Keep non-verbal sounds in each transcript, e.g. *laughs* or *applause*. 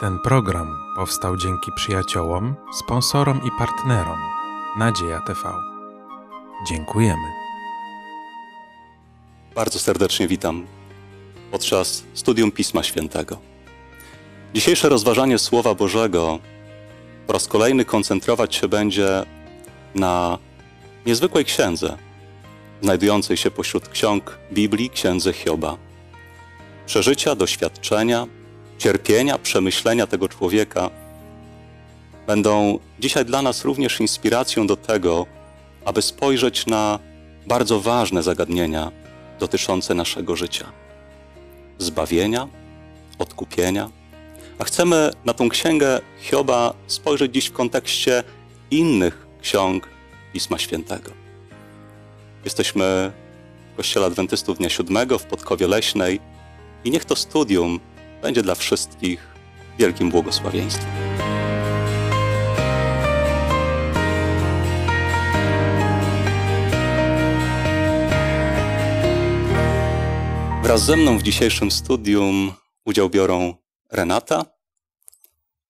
Ten program powstał dzięki przyjaciołom, sponsorom i partnerom Nadzieja TV. Dziękujemy. Bardzo serdecznie witam podczas studium Pisma Świętego. Dzisiejsze rozważanie Słowa Bożego po raz kolejny koncentrować się będzie na niezwykłej księdze, znajdującej się pośród ksiąg Biblii, księdze Hioba. Przeżycia, doświadczenia, cierpienia, przemyślenia tego człowieka będą dzisiaj dla nas również inspiracją do tego, aby spojrzeć na bardzo ważne zagadnienia dotyczące naszego życia zbawienia, odkupienia. A chcemy na tą księgę Hioba spojrzeć dziś w kontekście innych ksiąg Pisma Świętego. Jesteśmy w Kościele Adwentystów Dnia Siódmego w Podkowie Leśnej i niech to studium będzie dla wszystkich wielkim błogosławieństwem. Wraz ze mną w dzisiejszym studium udział biorą Renata,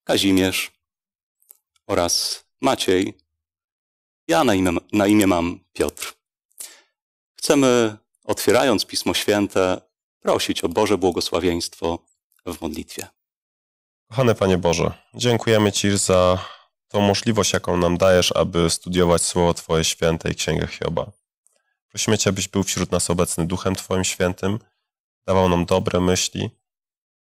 Kazimierz oraz Maciej. Ja na imię, na imię mam Piotr. Chcemy, otwierając Pismo Święte, prosić o Boże błogosławieństwo w modlitwie. Kochany Panie Boże, dziękujemy Ci za tą możliwość, jaką nam dajesz, aby studiować Słowo Twoje święte i Księgę Hioba. Prosimy Cię, abyś był wśród nas obecny Duchem Twoim Świętym, dawał nam dobre myśli.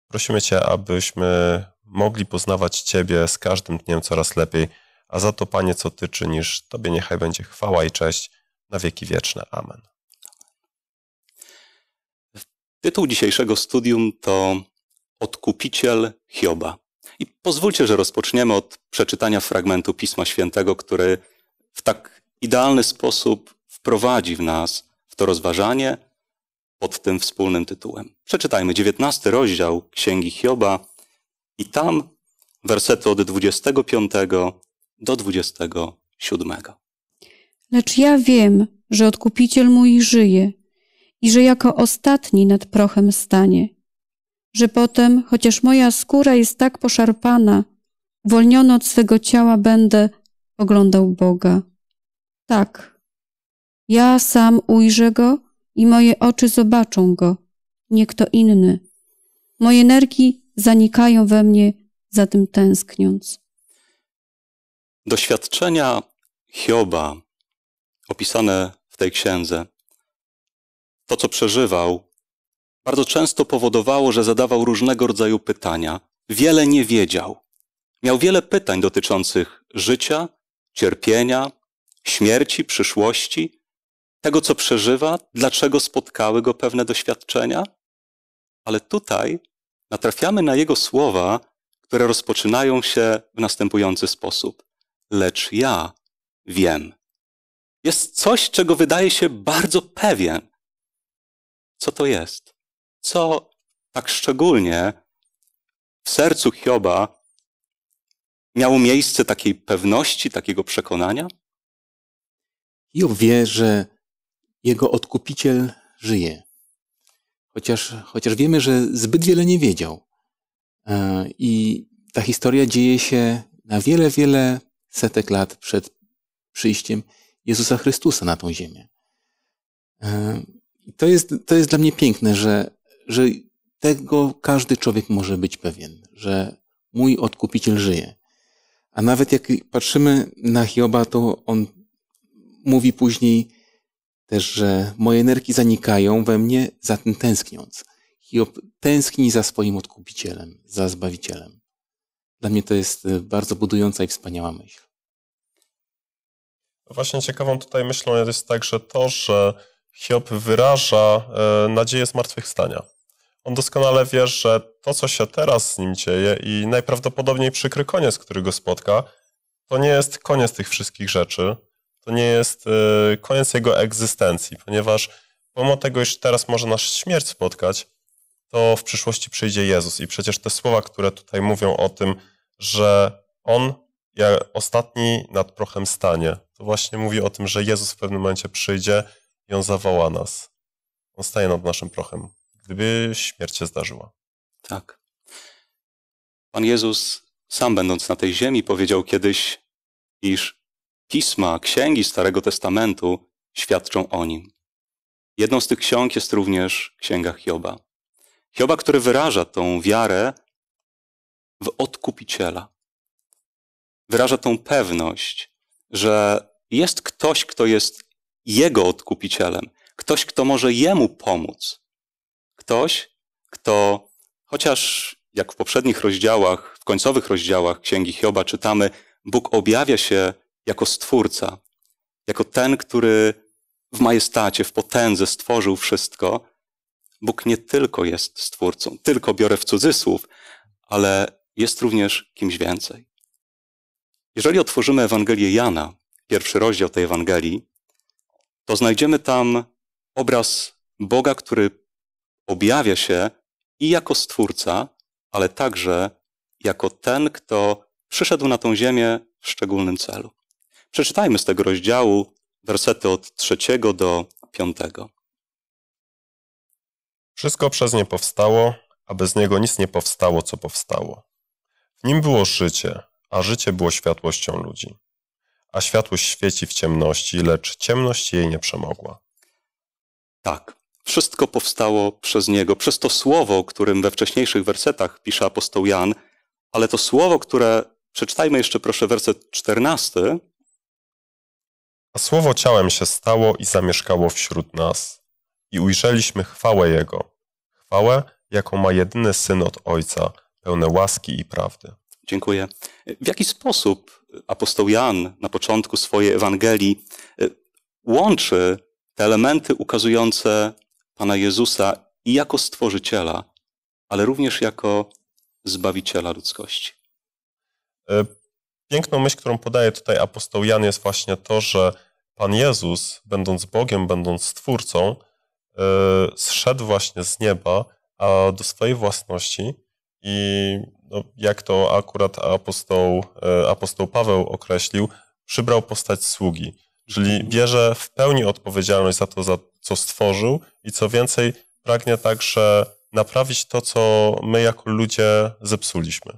Prosimy Cię, abyśmy mogli poznawać Ciebie z każdym dniem coraz lepiej, a za to, Panie, co Ty czynisz, Tobie niechaj będzie chwała i cześć na wieki wieczne. Amen. Tytuł dzisiejszego studium to Odkupiciel Hioba. I pozwólcie, że rozpoczniemy od przeczytania fragmentu Pisma Świętego, który w tak idealny sposób wprowadzi w nas w to rozważanie pod tym wspólnym tytułem. Przeczytajmy 19 rozdział Księgi Hioba i tam wersety od 25 do 27. Lecz ja wiem, że odkupiciel mój żyje i że jako ostatni nad prochem stanie że potem, chociaż moja skóra jest tak poszarpana, uwolniony od swego ciała będę oglądał Boga. Tak, ja sam ujrzę Go i moje oczy zobaczą Go, nie kto inny. Moje nerki zanikają we mnie, za tym tęskniąc. Doświadczenia Hioba opisane w tej księdze, to co przeżywał, bardzo często powodowało, że zadawał różnego rodzaju pytania. Wiele nie wiedział. Miał wiele pytań dotyczących życia, cierpienia, śmierci, przyszłości, tego co przeżywa, dlaczego spotkały go pewne doświadczenia. Ale tutaj natrafiamy na jego słowa, które rozpoczynają się w następujący sposób. Lecz ja wiem. Jest coś, czego wydaje się bardzo pewien. Co to jest? co tak szczególnie w sercu Hioba miało miejsce takiej pewności, takiego przekonania? Hiob wie, że jego odkupiciel żyje. Chociaż, chociaż wiemy, że zbyt wiele nie wiedział. E, I ta historia dzieje się na wiele, wiele setek lat przed przyjściem Jezusa Chrystusa na tą ziemię. E, I to jest, to jest dla mnie piękne, że że tego każdy człowiek może być pewien, że mój odkupiciel żyje. A nawet jak patrzymy na Hioba, to on mówi później też, że moje nerki zanikają we mnie, za tym tęskniąc. Hiob tęskni za swoim odkupicielem, za zbawicielem. Dla mnie to jest y, bardzo budująca i wspaniała myśl. No właśnie ciekawą tutaj myślą jest także to, że Hiob wyraża y, nadzieję zmartwychwstania on doskonale wie, że to, co się teraz z nim dzieje i najprawdopodobniej przykry koniec, który go spotka, to nie jest koniec tych wszystkich rzeczy, to nie jest y, koniec jego egzystencji, ponieważ pomimo tego, iż teraz może nas śmierć spotkać, to w przyszłości przyjdzie Jezus. I przecież te słowa, które tutaj mówią o tym, że On jak ostatni nad prochem stanie, to właśnie mówi o tym, że Jezus w pewnym momencie przyjdzie i On zawoła nas. On staje nad naszym prochem gdyby śmierć się zdarzyła. Tak. Pan Jezus, sam będąc na tej ziemi, powiedział kiedyś, iż pisma, księgi Starego Testamentu świadczą o nim. Jedną z tych ksiąg jest również Księga Hioba. Hioba, który wyraża tą wiarę w odkupiciela. Wyraża tą pewność, że jest ktoś, kto jest jego odkupicielem, ktoś, kto może jemu pomóc, ktoś, kto chociaż jak w poprzednich rozdziałach, w końcowych rozdziałach Księgi Hioba czytamy, Bóg objawia się jako stwórca, jako ten, który w majestacie, w potędze stworzył wszystko. Bóg nie tylko jest stwórcą, tylko biorę w cudzysłów, ale jest również kimś więcej. Jeżeli otworzymy Ewangelię Jana, pierwszy rozdział tej Ewangelii, to znajdziemy tam obraz Boga, który objawia się i jako stwórca, ale także jako ten, kto przyszedł na tą ziemię w szczególnym celu. Przeczytajmy z tego rozdziału wersety od trzeciego do piątego. Wszystko przez nie powstało, a bez niego nic nie powstało, co powstało. W nim było życie, a życie było światłością ludzi. A światłość świeci w ciemności, lecz ciemność jej nie przemogła. Tak, wszystko powstało przez Niego, przez to słowo, którym we wcześniejszych wersetach pisze apostoł Jan, ale to słowo, które przeczytajmy jeszcze proszę werset 14. A słowo ciałem się stało i zamieszkało wśród nas, i ujrzeliśmy chwałę Jego, chwałę, jaką ma jedyny syn od Ojca, pełne łaski i prawdy. Dziękuję. W jaki sposób apostoł Jan na początku swojej Ewangelii e, łączy te elementy ukazujące Pana Jezusa i jako stworzyciela, ale również jako zbawiciela ludzkości. E, piękną myśl, którą podaje tutaj apostoł Jan, jest właśnie to, że Pan Jezus, będąc Bogiem, będąc Stwórcą, e, zszedł właśnie z nieba a do swojej własności i no, jak to akurat apostoł, e, apostoł Paweł określił, przybrał postać sługi, czyli bierze w pełni odpowiedzialność za to, za co stworzył i co więcej, pragnie także naprawić to, co my jako ludzie zepsuliśmy.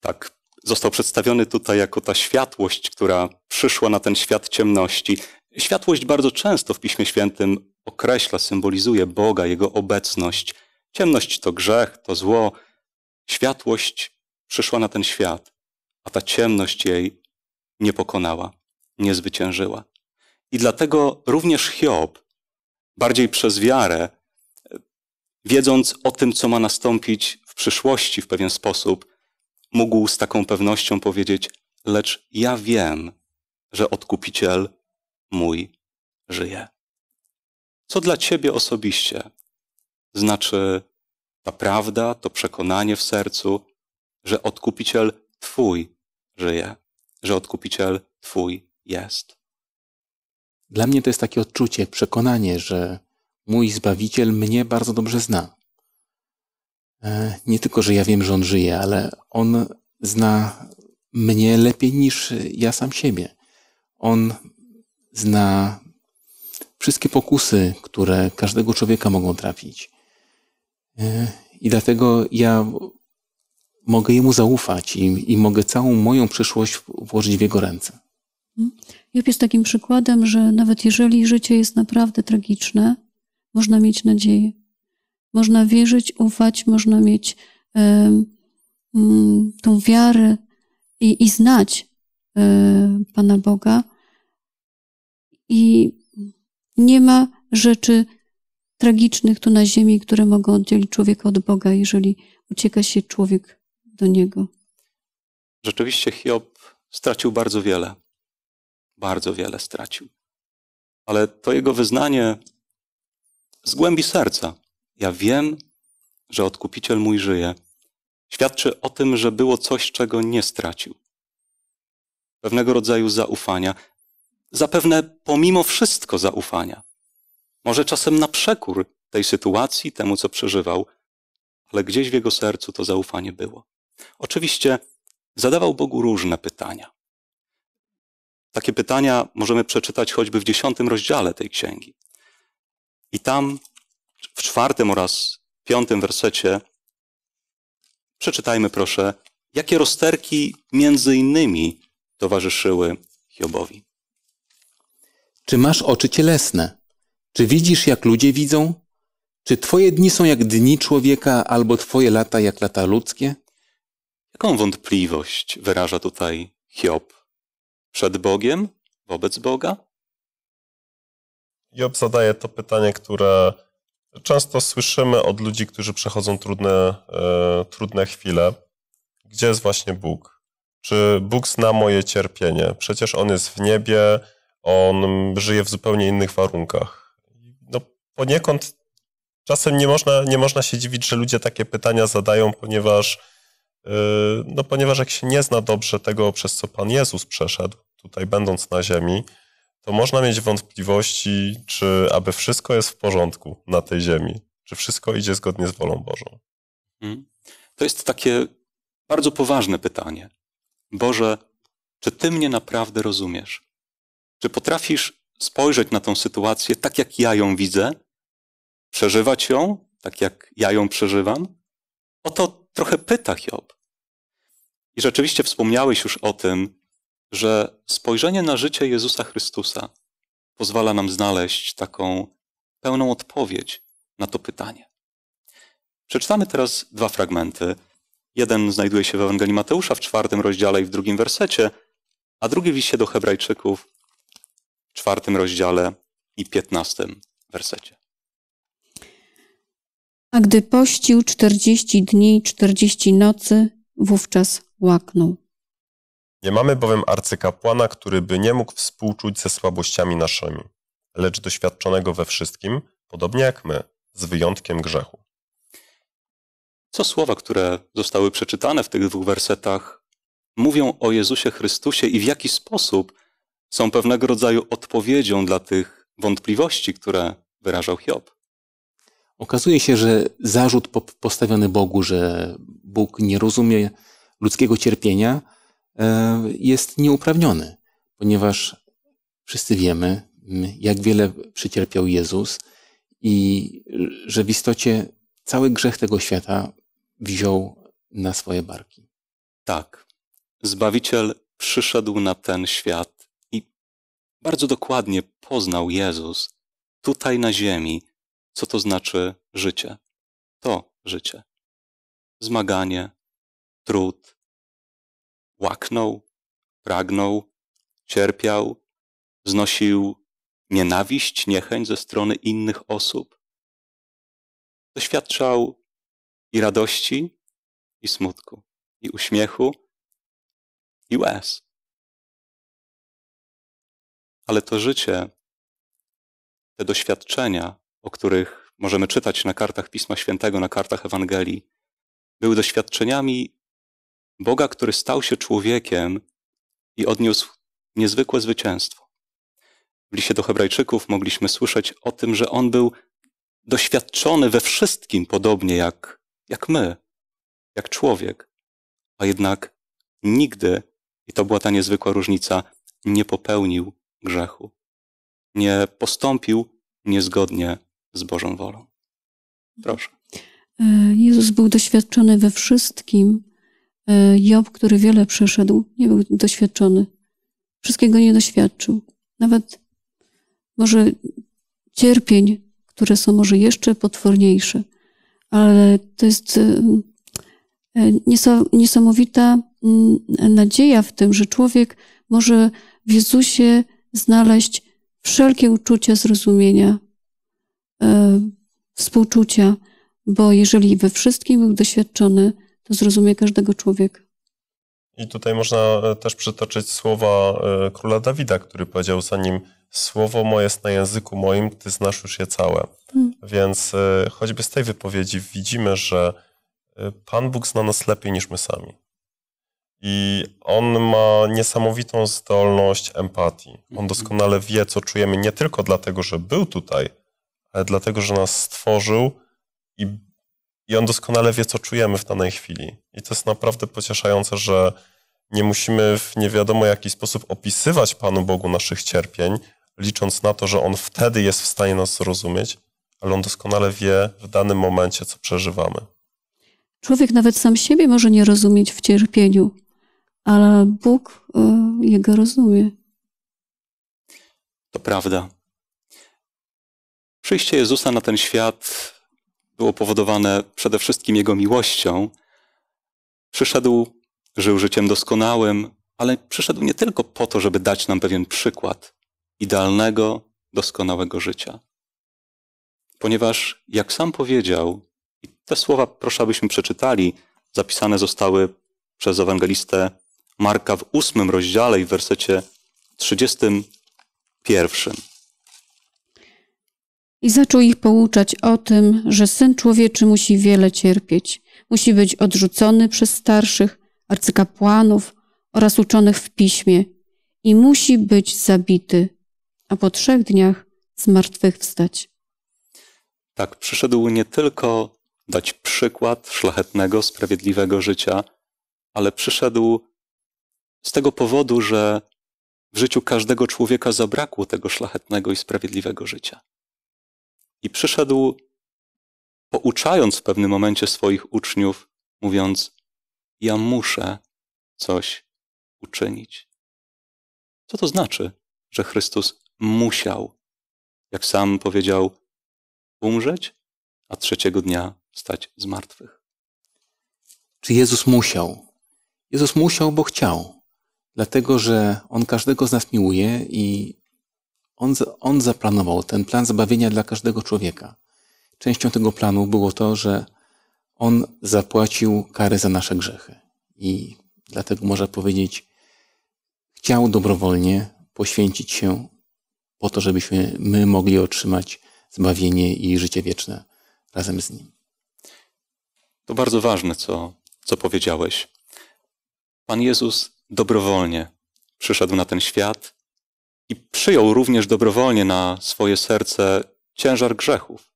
Tak. Został przedstawiony tutaj jako ta światłość, która przyszła na ten świat ciemności. Światłość bardzo często w Piśmie Świętym określa, symbolizuje Boga, Jego obecność. Ciemność to grzech, to zło. Światłość przyszła na ten świat, a ta ciemność jej nie pokonała, nie zwyciężyła. I dlatego również Hiob bardziej przez wiarę, wiedząc o tym, co ma nastąpić w przyszłości w pewien sposób, mógł z taką pewnością powiedzieć: Lecz ja wiem, że odkupiciel mój żyje. Co dla ciebie osobiście znaczy ta prawda, to przekonanie w sercu, że odkupiciel Twój żyje, że odkupiciel Twój jest. Dla mnie to jest takie odczucie, przekonanie, że mój Zbawiciel mnie bardzo dobrze zna. E, nie tylko, że ja wiem, że On żyje, ale On zna mnie lepiej niż ja sam siebie. On zna wszystkie pokusy, które każdego człowieka mogą trafić. E, I dlatego ja mogę Jemu zaufać i, i mogę całą moją przyszłość włożyć w Jego ręce. Mhm. Job jest takim przykładem, że nawet jeżeli życie jest naprawdę tragiczne, można mieć nadzieję. Można wierzyć, ufać, można mieć mm, tą wiarę i, i znać um, Pana Boga. I nie ma rzeczy tragicznych tu na ziemi, które mogą oddzielić człowieka od Boga, jeżeli ucieka się człowiek do Niego. Rzeczywiście Hiob stracił bardzo wiele bardzo wiele stracił. Ale to jego wyznanie z głębi serca. Ja wiem, że odkupiciel mój żyje. Świadczy o tym, że było coś, czego nie stracił. Pewnego rodzaju zaufania, zapewne pomimo wszystko zaufania. Może czasem na przekór tej sytuacji, temu co przeżywał, ale gdzieś w jego sercu to zaufanie było. Oczywiście zadawał Bogu różne pytania. Takie pytania możemy przeczytać choćby w dziesiątym rozdziale tej księgi. I tam w czwartym oraz piątym wersecie przeczytajmy proszę, jakie rozterki między innymi towarzyszyły Hiobowi. Czy masz oczy cielesne? Czy widzisz, jak ludzie widzą? Czy twoje dni są jak dni człowieka, albo twoje lata jak lata ludzkie? Jaką wątpliwość wyraża tutaj Hiob? przed Bogiem, wobec Boga? Job zadaje to pytanie, które często słyszymy od ludzi, którzy przechodzą trudne, e, trudne chwile. Gdzie jest właśnie Bóg? Czy Bóg zna moje cierpienie? Przecież On jest w niebie, On żyje w zupełnie innych warunkach. No, poniekąd czasem nie można, nie można się dziwić, że ludzie takie pytania zadają, ponieważ Yy, no, ponieważ jak się nie zna dobrze tego, przez co Pan Jezus przeszedł, tutaj będąc na ziemi, to można mieć wątpliwości, czy aby wszystko jest w porządku na tej ziemi, czy wszystko idzie zgodnie z wolą Bożą. Mhm. To jest takie bardzo poważne pytanie. Boże, czy Ty mnie naprawdę rozumiesz? Czy potrafisz spojrzeć na tą sytuację tak, jak ja ją widzę, przeżywać ją tak, jak ja ją przeżywam? Oto trochę pyta Hiob. I rzeczywiście wspomniałeś już o tym, że spojrzenie na życie Jezusa Chrystusa pozwala nam znaleźć taką pełną odpowiedź na to pytanie. Przeczytamy teraz dwa fragmenty. Jeden znajduje się w Ewangelii Mateusza w czwartym rozdziale i w drugim wersecie, a drugi w liście do Hebrajczyków w czwartym rozdziale i piętnastym wersecie. A gdy pościł czterdzieści dni i czterdzieści nocy, wówczas łaknął. Nie mamy bowiem arcykapłana, który by nie mógł współczuć ze słabościami naszymi, lecz doświadczonego we wszystkim, podobnie jak my, z wyjątkiem grzechu. Co słowa, które zostały przeczytane w tych dwóch wersetach, mówią o Jezusie Chrystusie i w jaki sposób są pewnego rodzaju odpowiedzią dla tych wątpliwości, które wyrażał Hiob. Okazuje się, że zarzut postawiony Bogu, że Bóg nie rozumie ludzkiego cierpienia, e, jest nieuprawniony, ponieważ wszyscy wiemy, jak wiele przycierpiał Jezus i że w istocie cały grzech tego świata wziął na swoje barki. Tak. Zbawiciel przyszedł na ten świat i bardzo dokładnie poznał Jezus tutaj na ziemi co to znaczy życie. To życie. Zmaganie, trud, łaknął, pragnął, cierpiał, znosił nienawiść, niechęć ze strony innych osób. Doświadczał i radości, i smutku, i uśmiechu, i łez. Ale to życie, te doświadczenia o których możemy czytać na kartach Pisma Świętego, na kartach Ewangelii, były doświadczeniami Boga, który stał się człowiekiem i odniósł niezwykłe zwycięstwo. W liście do Hebrajczyków mogliśmy słyszeć o tym, że on był doświadczony we wszystkim podobnie jak, jak my, jak człowiek, a jednak nigdy, i to była ta niezwykła różnica, nie popełnił grzechu, nie postąpił niezgodnie z Bożą wolą. Proszę. E, Jezus był doświadczony we wszystkim. E, Job, który wiele przeszedł, nie był doświadczony. Wszystkiego nie doświadczył. Nawet może cierpień, które są może jeszcze potworniejsze, ale to jest e, niesamowita mm, nadzieja w tym, że człowiek może w Jezusie znaleźć wszelkie uczucia zrozumienia, E, współczucia, bo jeżeli we wszystkim był doświadczony, to zrozumie każdego człowieka. I tutaj można e, też przytoczyć słowa e, króla Dawida, który powiedział, zanim słowo moje jest na języku moim, ty znasz już je całe. Hmm. Więc choćby z tej wypowiedzi widzimy, że Pan Bóg zna nas lepiej niż my sami. I on ma niesamowitą zdolność empatii. On mhm. doskonale wie, co czujemy, nie tylko dlatego, że był tutaj, ale dlatego, że nas stworzył i, i on doskonale wie, co czujemy w danej chwili. I to jest naprawdę pocieszające, że nie musimy w nie wiadomo jaki sposób opisywać Panu Bogu naszych cierpień, licząc na to, że On wtedy jest w stanie nas zrozumieć, ale On doskonale wie w danym momencie, co przeżywamy. Człowiek nawet sam siebie może nie rozumieć w cierpieniu, ale Bóg y, jego rozumie. To prawda. Przyjście Jezusa na ten świat było powodowane przede wszystkim Jego miłością. Przyszedł, żył życiem doskonałym, ale przyszedł nie tylko po to, żeby dać nam pewien przykład idealnego, doskonałego życia. Ponieważ, jak sam powiedział, i te słowa proszę, abyśmy przeczytali, zapisane zostały przez ewangelistę Marka w ósmym rozdziale i w wersecie 31 i zaczął ich pouczać o tym, że syn człowieczy musi wiele cierpieć, musi być odrzucony przez starszych, arcykapłanów oraz uczonych w piśmie i musi być zabity, a po trzech dniach zmartwychwstać. Tak, przyszedł nie tylko dać przykład szlachetnego, sprawiedliwego życia, ale przyszedł z tego powodu, że w życiu każdego człowieka zabrakło tego szlachetnego i sprawiedliwego życia. I przyszedł, pouczając w pewnym momencie swoich uczniów, mówiąc: Ja muszę coś uczynić. Co to znaczy, że Chrystus musiał, jak sam powiedział, umrzeć, a trzeciego dnia stać z martwych? Czy Jezus musiał? Jezus musiał, bo chciał, dlatego że On każdego z nas miłuje i on, on zaplanował ten plan zbawienia dla każdego człowieka. Częścią tego planu było to, że on zapłacił kary za nasze grzechy. I dlatego można powiedzieć, chciał dobrowolnie poświęcić się po to, żebyśmy my mogli otrzymać zbawienie i życie wieczne razem z Nim. To bardzo ważne, co, co powiedziałeś. Pan Jezus dobrowolnie przyszedł na ten świat, i przyjął również dobrowolnie na swoje serce ciężar grzechów,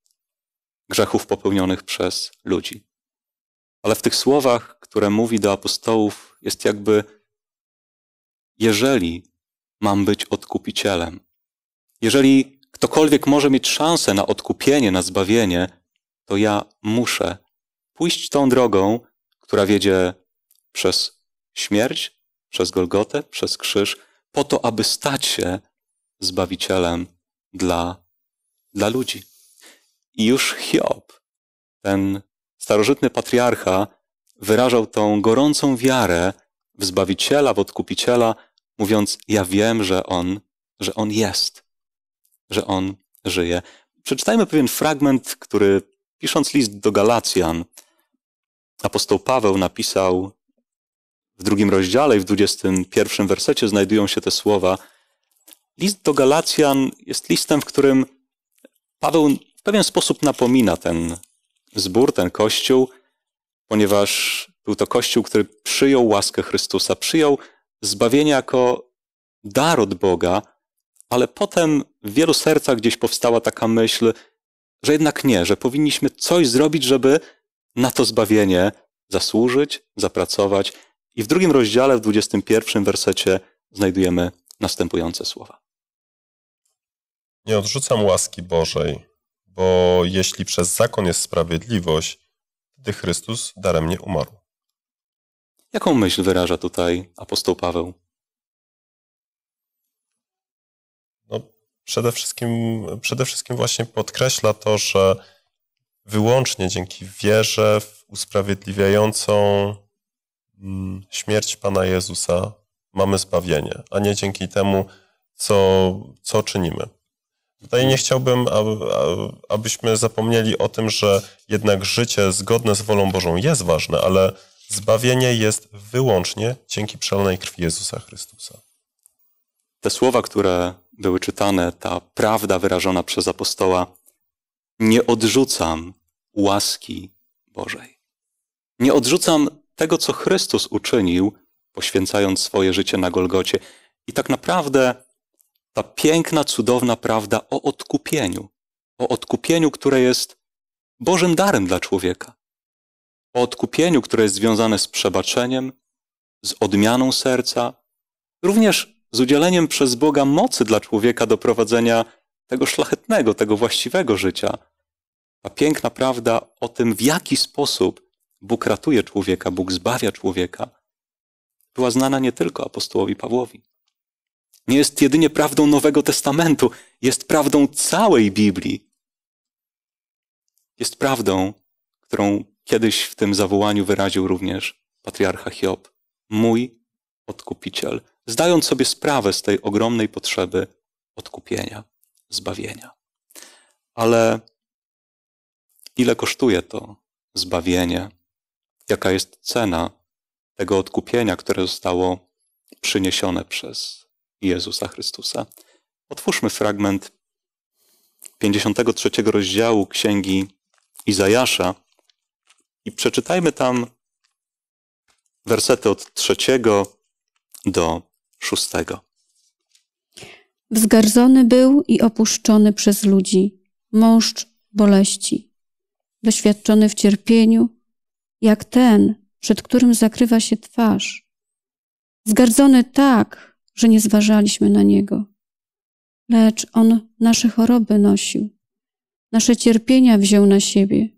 grzechów popełnionych przez ludzi. Ale w tych słowach, które mówi do apostołów, jest jakby: Jeżeli mam być odkupicielem, jeżeli ktokolwiek może mieć szansę na odkupienie, na zbawienie, to ja muszę pójść tą drogą, która wiedzie przez śmierć, przez Golgotę, przez krzyż, po to, aby stać się zbawicielem dla, dla ludzi. I już Hiob, ten starożytny patriarcha, wyrażał tą gorącą wiarę w zbawiciela, w odkupiciela, mówiąc: Ja wiem, że on, że on jest, że on żyje. Przeczytajmy pewien fragment, który pisząc list do Galacjan, apostoł Paweł napisał w drugim rozdziale i w 21 wersecie znajdują się te słowa. List do Galacjan jest listem, w którym Paweł w pewien sposób napomina ten zbór, ten kościół, ponieważ był to kościół, który przyjął łaskę Chrystusa, przyjął zbawienie jako dar od Boga, ale potem w wielu sercach gdzieś powstała taka myśl, że jednak nie, że powinniśmy coś zrobić, żeby na to zbawienie zasłużyć, zapracować. I w drugim rozdziale, w 21 wersecie, znajdujemy następujące słowa. Nie odrzucam łaski Bożej, bo jeśli przez zakon jest sprawiedliwość, wtedy Chrystus daremnie umarł. Jaką myśl wyraża tutaj apostoł Paweł? No, przede, wszystkim, przede wszystkim właśnie podkreśla to, że wyłącznie dzięki wierze w usprawiedliwiającą Mm, śmierć Pana Jezusa mamy zbawienie, a nie dzięki temu, co, co czynimy. Tutaj nie chciałbym, abyśmy zapomnieli o tym, że jednak życie zgodne z wolą Bożą jest ważne, ale zbawienie jest wyłącznie dzięki przelanej krwi Jezusa Chrystusa. Te słowa, które były czytane, ta prawda wyrażona przez apostoła, nie odrzucam łaski Bożej. Nie odrzucam tego, co Chrystus uczynił, poświęcając swoje życie na Golgocie. I tak naprawdę ta piękna, cudowna prawda o odkupieniu, o odkupieniu, które jest Bożym darem dla człowieka, o odkupieniu, które jest związane z przebaczeniem, z odmianą serca, również z udzieleniem przez Boga mocy dla człowieka do prowadzenia tego szlachetnego, tego właściwego życia. Ta piękna prawda o tym, w jaki sposób Bóg ratuje człowieka, Bóg zbawia człowieka, była znana nie tylko apostołowi Pawłowi. Nie jest jedynie prawdą Nowego Testamentu, jest prawdą całej Biblii. Jest prawdą, którą kiedyś w tym zawołaniu wyraził również patriarcha Hiob. Mój odkupiciel, zdając sobie sprawę z tej ogromnej potrzeby odkupienia, zbawienia. Ale ile kosztuje to zbawienie jaka jest cena tego odkupienia, które zostało przyniesione przez Jezusa Chrystusa. Otwórzmy fragment 53 rozdziału Księgi Izajasza i przeczytajmy tam wersety od trzeciego do szóstego. Wzgardzony był i opuszczony przez ludzi, mąż boleści, doświadczony w cierpieniu, jak ten, przed którym zakrywa się twarz, zgardzony tak, że nie zważaliśmy na niego. Lecz on nasze choroby nosił, nasze cierpienia wziął na siebie,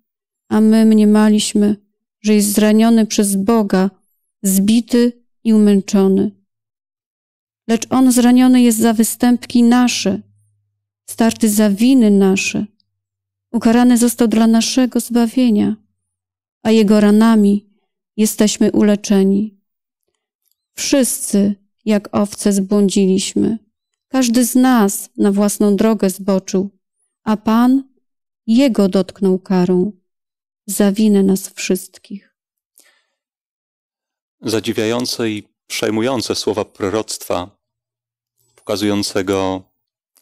a my mniemaliśmy, że jest zraniony przez Boga, zbity i umęczony. Lecz on zraniony jest za występki nasze, starty za winy nasze, ukarany został dla naszego zbawienia a Jego ranami jesteśmy uleczeni. Wszyscy, jak owce, zbłądziliśmy. Każdy z nas na własną drogę zboczył, a Pan Jego dotknął karą. Zawinę nas wszystkich. Zadziwiające i przejmujące słowa proroctwa, pokazującego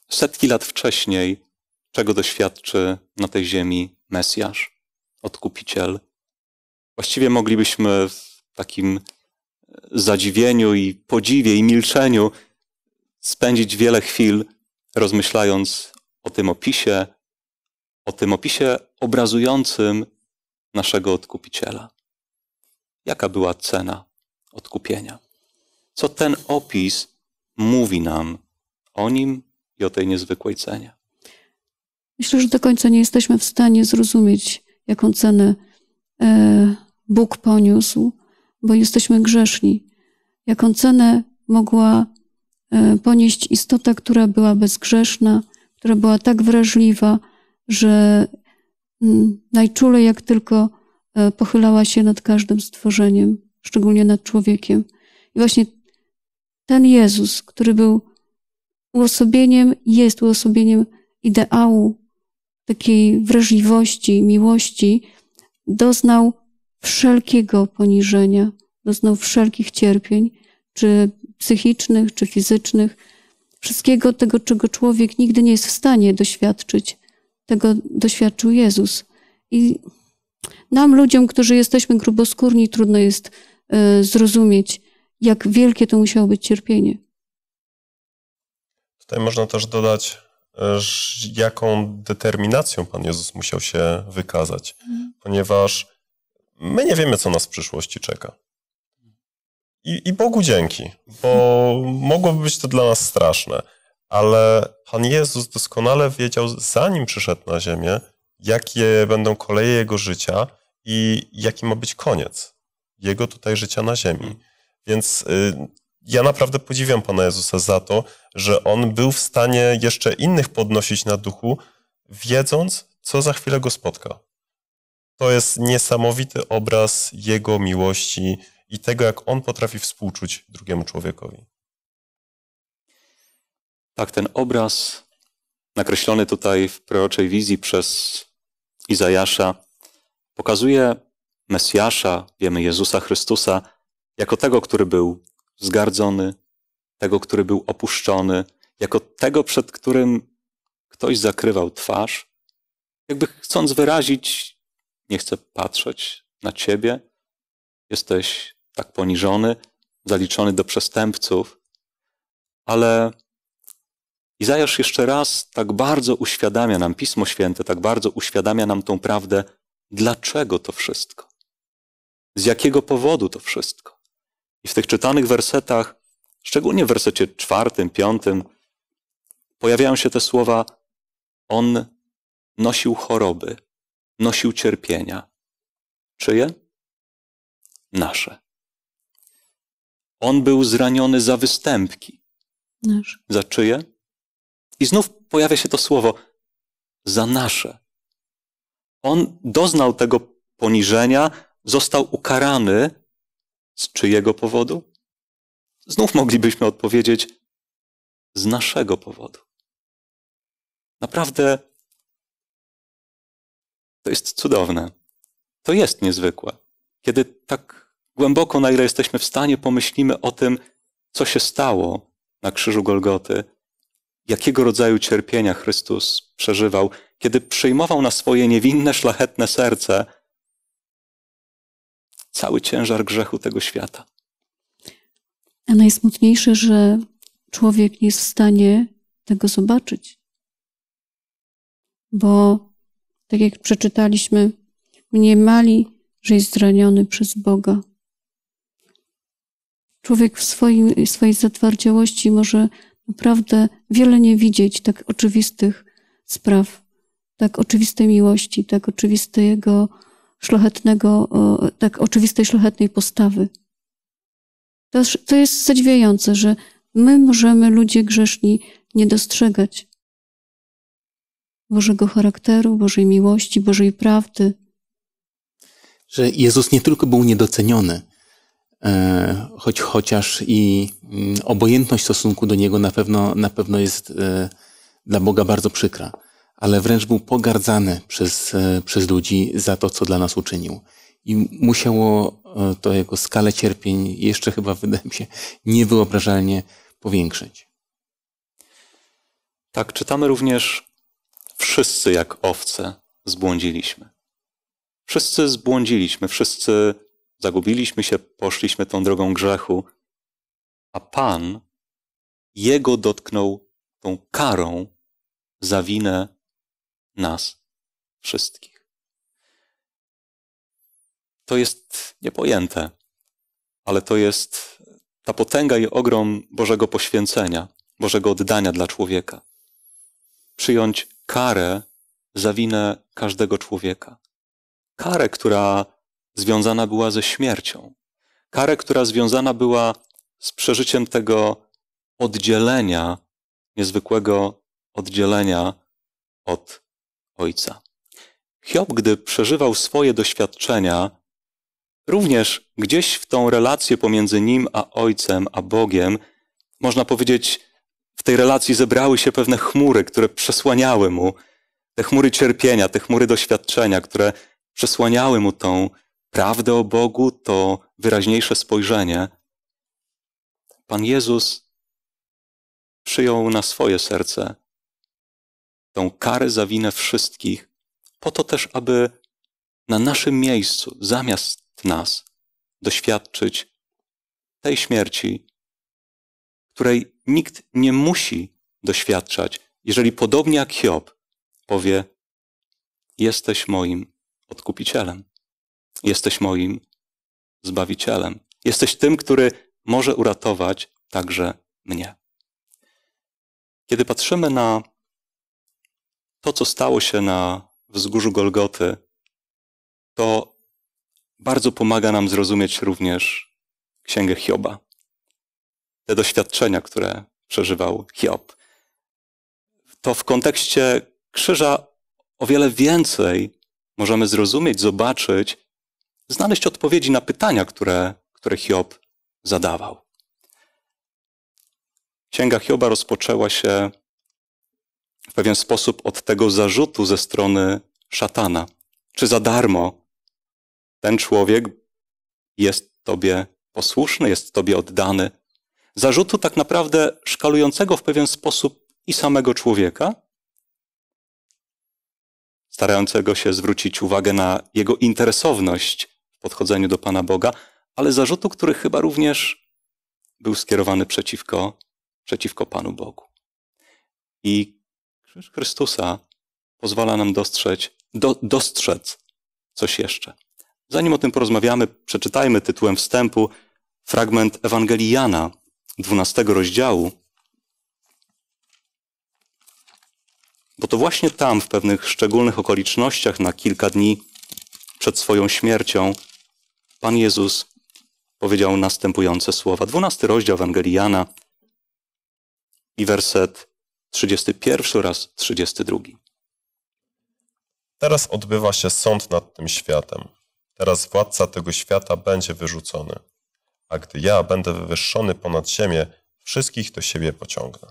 setki lat wcześniej, czego doświadczy na tej ziemi Mesjasz, odkupiciel, Właściwie moglibyśmy w takim e, zadziwieniu i podziwie i milczeniu spędzić wiele chwil rozmyślając o tym opisie, o tym opisie obrazującym naszego odkupiciela. Jaka była cena odkupienia? Co ten opis mówi nam o nim i o tej niezwykłej cenie? Myślę, że do końca nie jesteśmy w stanie zrozumieć, jaką cenę e, Bóg poniósł, bo jesteśmy grzeszni. Jaką cenę mogła e, ponieść istota, która była bezgrzeszna, która była tak wrażliwa, że najczulej jak tylko e, pochylała się nad każdym stworzeniem, szczególnie nad człowiekiem. I właśnie ten Jezus, który był uosobieniem, jest uosobieniem ideału takiej wrażliwości, miłości, doznał wszelkiego poniżenia, doznał wszelkich cierpień, czy psychicznych, czy fizycznych, wszystkiego tego, czego człowiek nigdy nie jest w stanie doświadczyć. Tego doświadczył Jezus. I nam, ludziom, którzy jesteśmy gruboskórni, trudno jest e, zrozumieć, jak wielkie to musiało być cierpienie. Tutaj można też dodać, e, jaką determinacją Pan Jezus musiał się wykazać, mhm. ponieważ my nie wiemy, co nas w przyszłości czeka. I, I Bogu dzięki, bo mogłoby być to dla nas straszne, ale Pan Jezus doskonale wiedział, zanim przyszedł na ziemię, jakie będą koleje Jego życia i jaki ma być koniec Jego tutaj życia na ziemi. Więc y, ja naprawdę podziwiam Pana Jezusa za to, że On był w stanie jeszcze innych podnosić na duchu, wiedząc, co za chwilę Go spotka. To jest niesamowity obraz Jego miłości i tego, jak On potrafi współczuć drugiemu człowiekowi. Tak, ten obraz nakreślony tutaj w proroczej wizji przez Izajasza pokazuje Mesjasza, wiemy Jezusa Chrystusa, jako tego, który był zgardzony, tego, który był opuszczony, jako tego, przed którym ktoś zakrywał twarz, jakby chcąc wyrazić nie chcę patrzeć na ciebie. Jesteś tak poniżony, zaliczony do przestępców. Ale Izajasz jeszcze raz tak bardzo uświadamia nam, Pismo Święte tak bardzo uświadamia nam tą prawdę, dlaczego to wszystko, z jakiego powodu to wszystko. I w tych czytanych wersetach, szczególnie w wersecie czwartym, piątym, pojawiają się te słowa: On nosił choroby, nosił cierpienia. Czyje? Nasze. On był zraniony za występki. Nasz. Za czyje? I znów pojawia się to słowo za nasze. On doznał tego poniżenia, został ukarany z czyjego powodu? Znów moglibyśmy odpowiedzieć z naszego powodu. Naprawdę to jest cudowne. To jest niezwykłe. Kiedy tak głęboko, na ile jesteśmy w stanie, pomyślimy o tym, co się stało na krzyżu Golgoty, jakiego rodzaju cierpienia Chrystus przeżywał, kiedy przyjmował na swoje niewinne, szlachetne serce cały ciężar grzechu tego świata. A najsmutniejsze, że człowiek nie jest w stanie tego zobaczyć, bo tak jak przeczytaliśmy, mniemali, że jest zraniony przez Boga. Człowiek w swoim, swojej zatwardziałości może naprawdę wiele nie widzieć tak oczywistych spraw, tak oczywistej miłości, tak oczywistego szlachetnego, tak oczywistej szlachetnej postawy. To, to jest zadziwiające, że my możemy, ludzie grzeszni, nie dostrzegać Bożego charakteru, Bożej miłości, Bożej prawdy. Że Jezus nie tylko był niedoceniony, e, choć chociaż i mm, obojętność w stosunku do Niego na pewno, na pewno jest e, dla Boga bardzo przykra, ale wręcz był pogardzany przez, e, przez ludzi za to, co dla nas uczynił. I musiało to jego skalę cierpień jeszcze chyba, *laughs* wydaje mi się, niewyobrażalnie powiększyć. Tak, czytamy również wszyscy jak owce zbłądziliśmy. Wszyscy zbłądziliśmy, wszyscy zagubiliśmy się, poszliśmy tą drogą grzechu, a Pan Jego dotknął tą karą za winę nas wszystkich. To jest niepojęte, ale to jest ta potęga i ogrom Bożego poświęcenia, Bożego oddania dla człowieka. Przyjąć karę za winę każdego człowieka. Karę, która związana była ze śmiercią. Karę, która związana była z przeżyciem tego oddzielenia, niezwykłego oddzielenia od Ojca. Hiob, gdy przeżywał swoje doświadczenia, również gdzieś w tą relację pomiędzy nim a Ojcem, a Bogiem, można powiedzieć, w tej relacji zebrały się pewne chmury, które przesłaniały mu te chmury cierpienia, te chmury doświadczenia, które przesłaniały mu tą prawdę o Bogu, to wyraźniejsze spojrzenie. Pan Jezus przyjął na swoje serce tą karę za winę wszystkich, po to też, aby na naszym miejscu, zamiast nas, doświadczyć tej śmierci, której nikt nie musi doświadczać, jeżeli podobnie jak Hiob powie: Jesteś moim odkupicielem, jesteś moim zbawicielem, jesteś tym, który może uratować także mnie. Kiedy patrzymy na to, co stało się na wzgórzu Golgoty, to bardzo pomaga nam zrozumieć również Księgę Hioba te doświadczenia, które przeżywał Hiob. To w kontekście krzyża o wiele więcej możemy zrozumieć, zobaczyć, znaleźć odpowiedzi na pytania, które, które Hiob zadawał. Księga Hioba rozpoczęła się w pewien sposób od tego zarzutu ze strony szatana. Czy za darmo ten człowiek jest Tobie posłuszny, jest Tobie oddany? zarzutu tak naprawdę szkalującego w pewien sposób i samego człowieka, starającego się zwrócić uwagę na jego interesowność w podchodzeniu do Pana Boga, ale zarzutu, który chyba również był skierowany przeciwko, przeciwko Panu Bogu. I Krzyż Chrystusa pozwala nam dostrzec, do, dostrzec coś jeszcze. Zanim o tym porozmawiamy, przeczytajmy tytułem wstępu fragment Ewangelii Jana, 12 rozdziału, bo to właśnie tam, w pewnych szczególnych okolicznościach, na kilka dni przed swoją śmiercią, Pan Jezus powiedział następujące słowa. 12 rozdział Ewangelii Jana i werset 31 oraz 32. Teraz odbywa się sąd nad tym światem. Teraz władca tego świata będzie wyrzucony a gdy ja będę wywyższony ponad ziemię, wszystkich do siebie pociągnę.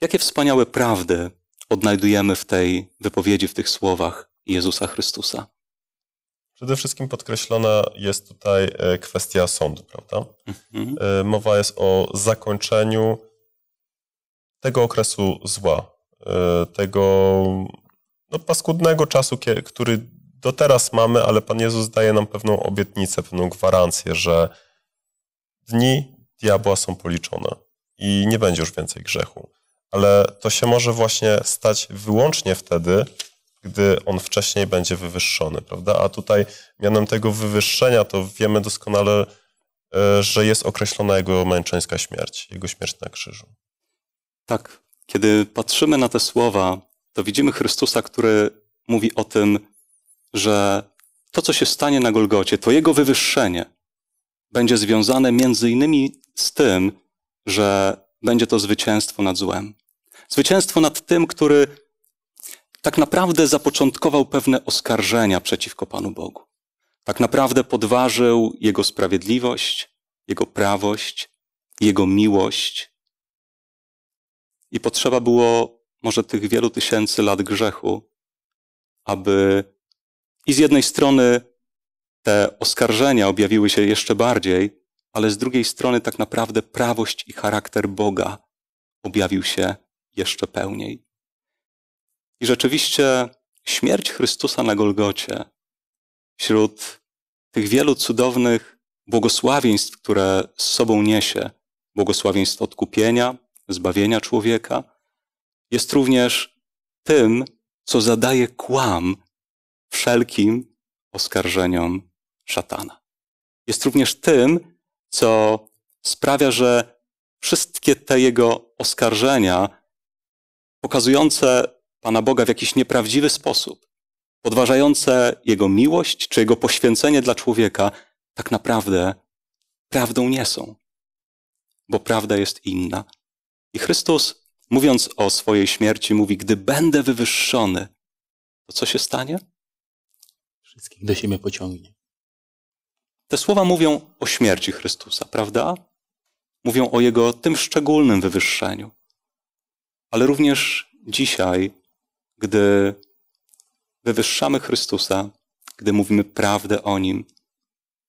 Jakie wspaniałe prawdy odnajdujemy w tej wypowiedzi, w tych słowach Jezusa Chrystusa? Przede wszystkim podkreślona jest tutaj e, kwestia sądu, prawda? Mhm. E, mowa jest o zakończeniu tego okresu zła, e, tego no, paskudnego czasu, który do teraz mamy, ale Pan Jezus daje nam pewną obietnicę, pewną gwarancję, że dni diabła są policzone i nie będzie już więcej grzechu. Ale to się może właśnie stać wyłącznie wtedy, gdy on wcześniej będzie wywyższony, prawda? A tutaj mianem tego wywyższenia to wiemy doskonale, e, że jest określona jego męczeńska śmierć, jego śmierć na krzyżu. Tak. Kiedy patrzymy na te słowa, to widzimy Chrystusa, który mówi o tym, że to, co się stanie na Golgocie, jego wywyższenie, będzie związane między innymi z tym, że będzie to zwycięstwo nad złem. Zwycięstwo nad tym, który tak naprawdę zapoczątkował pewne oskarżenia przeciwko Panu Bogu. Tak naprawdę podważył Jego sprawiedliwość, Jego prawość, Jego miłość. I potrzeba było może tych wielu tysięcy lat grzechu, aby i z jednej strony te oskarżenia objawiły się jeszcze bardziej, ale z drugiej strony tak naprawdę prawość i charakter Boga objawił się jeszcze pełniej. I rzeczywiście śmierć Chrystusa na Golgocie wśród tych wielu cudownych błogosławieństw, które z sobą niesie, błogosławieństw odkupienia, zbawienia człowieka, jest również tym, co zadaje kłam wszelkim oskarżeniom szatana. Jest również tym, co sprawia, że wszystkie te jego oskarżenia, pokazujące Pana Boga w jakiś nieprawdziwy sposób, podważające jego miłość czy jego poświęcenie dla człowieka, tak naprawdę prawdą nie są, bo prawda jest inna. I Chrystus, mówiąc o swojej śmierci, mówi: Gdy będę wywyższony, to co się stanie? wszystkich do siebie pociągnie. Te słowa mówią o śmierci Chrystusa, prawda? Mówią o Jego tym szczególnym wywyższeniu. Ale również dzisiaj, gdy wywyższamy Chrystusa, gdy mówimy prawdę o Nim,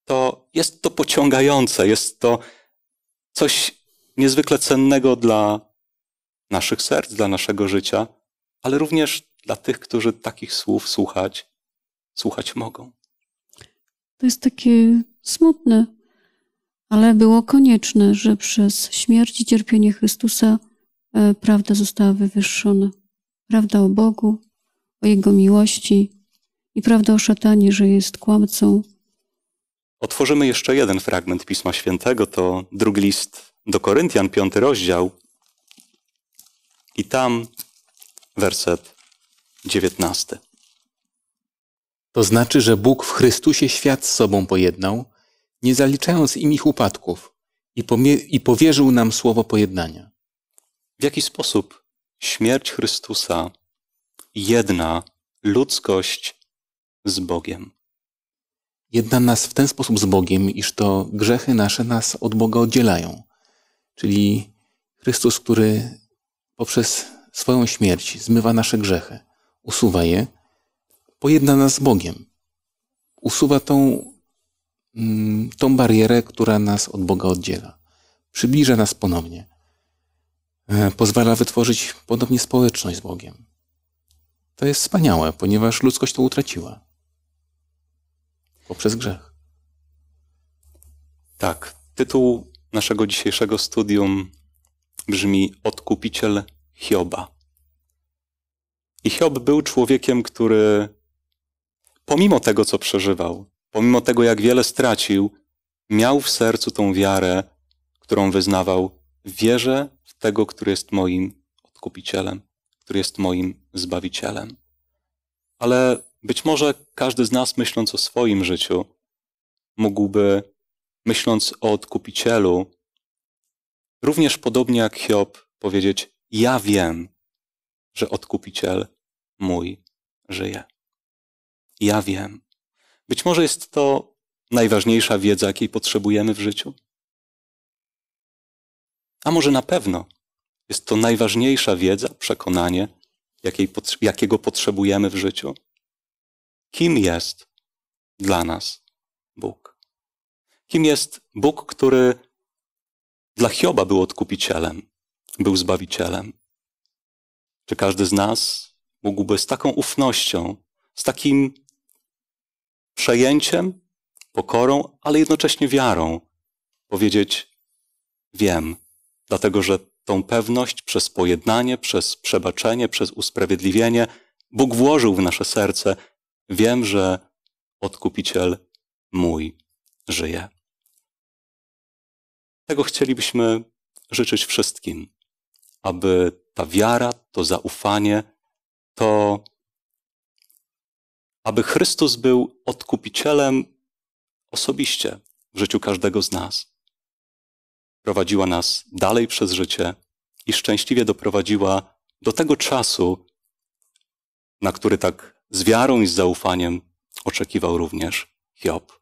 to jest to pociągające, jest to coś niezwykle cennego dla naszych serc, dla naszego życia, ale również dla tych, którzy takich słów słuchać słuchać mogą. To jest takie smutne, ale było konieczne, że przez śmierć i cierpienie Chrystusa e, prawda została wywyższona. Prawda o Bogu, o Jego miłości i prawda o szatanie, że jest kłamcą. Otworzymy jeszcze jeden fragment Pisma Świętego, to drugi list do Koryntian, piąty rozdział. I tam werset dziewiętnasty. To znaczy, że Bóg w Chrystusie świat z sobą pojednał, nie zaliczając im ich upadków i, i powierzył nam słowo pojednania. W jaki sposób śmierć Chrystusa jedna ludzkość z Bogiem? Jedna nas w ten sposób z Bogiem, iż to grzechy nasze nas od Boga oddzielają. Czyli Chrystus, który poprzez swoją śmierć zmywa nasze grzechy, usuwa je, pojedna nas z Bogiem. Usuwa tą, mm, tą barierę, która nas od Boga oddziela. Przybliża nas ponownie. E, pozwala wytworzyć podobnie społeczność z Bogiem. To jest wspaniałe, ponieważ ludzkość to utraciła. Poprzez grzech. Tak. Tytuł naszego dzisiejszego studium brzmi Odkupiciel Hioba. I Hiob był człowiekiem, który pomimo tego, co przeżywał, pomimo tego, jak wiele stracił, miał w sercu tą wiarę, którą wyznawał: wierzę w tego, który jest moim odkupicielem, który jest moim zbawicielem. Ale być może każdy z nas, myśląc o swoim życiu, mógłby, myśląc o odkupicielu, również podobnie jak Hiob, powiedzieć: Ja wiem, że odkupiciel mój żyje ja wiem. Być może jest to najważniejsza wiedza, jakiej potrzebujemy w życiu. A może na pewno jest to najważniejsza wiedza, przekonanie, jakiej, jakiego potrzebujemy w życiu. Kim jest dla nas Bóg? Kim jest Bóg, który dla Hioba był odkupicielem, był zbawicielem? Czy każdy z nas mógłby z taką ufnością, z takim przejęciem, pokorą, ale jednocześnie wiarą powiedzieć: Wiem, dlatego że tą pewność przez pojednanie, przez przebaczenie, przez usprawiedliwienie Bóg włożył w nasze serce. Wiem, że odkupiciel mój żyje. Tego chcielibyśmy życzyć wszystkim, aby ta wiara, to zaufanie, to aby Chrystus był odkupicielem osobiście w życiu każdego z nas. Prowadziła nas dalej przez życie i szczęśliwie doprowadziła do tego czasu, na który tak z wiarą i z zaufaniem oczekiwał również Hiob.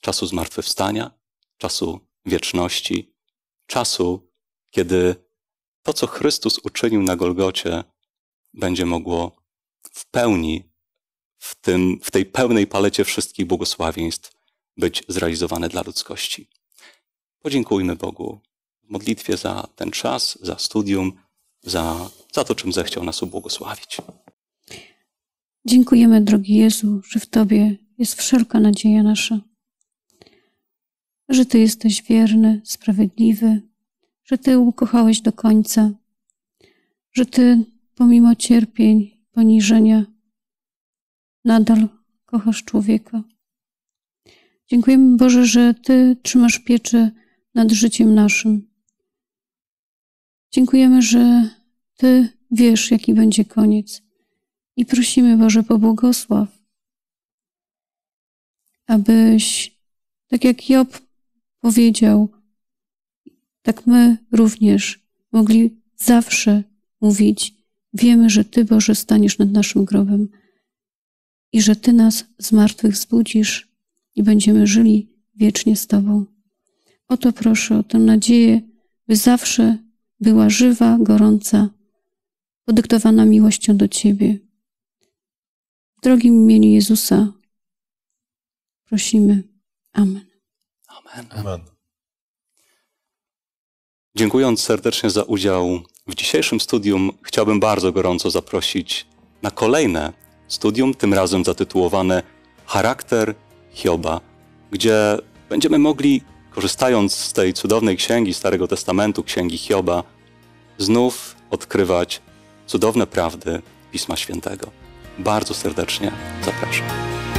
Czasu zmartwychwstania, czasu wieczności, czasu, kiedy to, co Chrystus uczynił na Golgocie, będzie mogło w pełni w, tym, w tej pełnej palecie wszystkich błogosławieństw być zrealizowane dla ludzkości. Podziękujmy Bogu w modlitwie za ten czas, za studium, za, za to, czym zechciał nas ubłogosławić. Dziękujemy, drogi Jezu, że w Tobie jest wszelka nadzieja nasza, że Ty jesteś wierny, sprawiedliwy, że Ty ukochałeś do końca, że Ty pomimo cierpień, poniżenia, nadal kochasz człowieka. Dziękujemy Boże, że Ty trzymasz pieczę nad życiem naszym. Dziękujemy, że Ty wiesz, jaki będzie koniec. I prosimy Boże, pobłogosław, abyś, tak jak Job powiedział, tak my również mogli zawsze mówić: Wiemy, że Ty, Boże, staniesz nad naszym grobem i że Ty nas z martwych zbudzisz i będziemy żyli wiecznie z Tobą. Oto proszę o tę nadzieję, by zawsze była żywa, gorąca, podyktowana miłością do Ciebie. W drogim imieniu Jezusa prosimy. Amen. Amen. Amen. Dziękując serdecznie za udział w dzisiejszym studium, chciałbym bardzo gorąco zaprosić na kolejne studium, tym razem zatytułowane Charakter Hioba, gdzie będziemy mogli, korzystając z tej cudownej księgi Starego Testamentu, księgi Hioba, znów odkrywać cudowne prawdy Pisma Świętego. Bardzo serdecznie zapraszam.